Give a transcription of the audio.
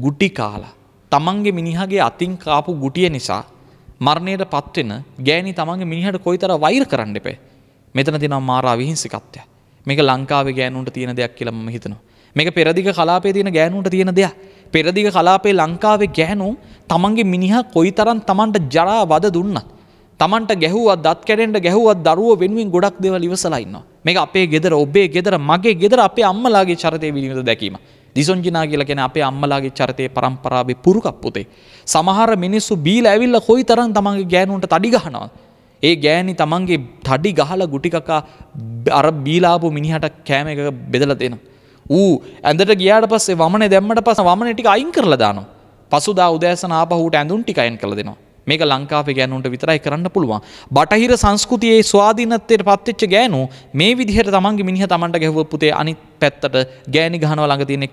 ගුටි කාලා තමන්ගේ මිනිහගේ අතින් කාපු ගුටිය නිසා මරණයට පත්වෙන ගෑනි තමන්ගේ මිනිහට කොයිතර වෛර කරන්න එපේ මෙතන තිනම් මාරා විහිංසිකත්වය මේක ලංකාවේ ගෑනුන්ට තියෙන දෙයක් කියලම හිතනවා මේක පෙරදිග කලාපේ තියෙන ගෑනුන්ට තියෙන දෙයක් පෙරදිග කලාපේ ලංකාවේ ගෑනුම් තමන්ගේ මිනිහ කොයිතරම් තමන්ට ජරා වද දුන්නත් තමන්ට ගැහුවත් දත් කැඩෙන්ට ගැහුවත් දරුව වෙනුවෙන් ගොඩක් දේවල් ඉවසලා ඉන්නවා මේක අපේ ගෙදර ඔබේ ගෙදර මගේ ගෙදර අපේ අම්මලාගේ චරිතය පිළිබඳ දැකීම දිසොංජිනා කියලා කියන අපේ අම්මලාගේ චරිතයේ පරම්පරාවේ පුරුකක් පුතේ. සමහර මිනිස්සු බීලා ඇවිල්ලා කොයිතරම් තමන්ගේ ගෑනුන්ට තඩි ගහනවා. ඒ ගෑණි තමන්ගේ තඩි ගහලා ගුටි කකා අර බීලාපු මිනිහට කෑම එක බෙදලා දෙනවා. ඌ ඇඳට ගියාට පස්සේ වමනේ දැම්මට පස්සේ වමනේ ටික අයින් කරලා දානවා. පසුදා උදෑසන ආපහුට ඇඳුම් ටික අයින් කරලා දෙනවා. මේක ලංකාවේ ගෑනුන්ට විතරයි කරන්න පුළුවන්. බටහිර සංස්කෘතියේ ස්වාධීනත්වයට පත්වෙච්ච ගෑනු මේ විදිහට තමන්ගේ මිනිහ තමන්ට ගැහුව පුතේ අනිත් පැත්තට ගෑණි ගහනවා ළඟ තියෙන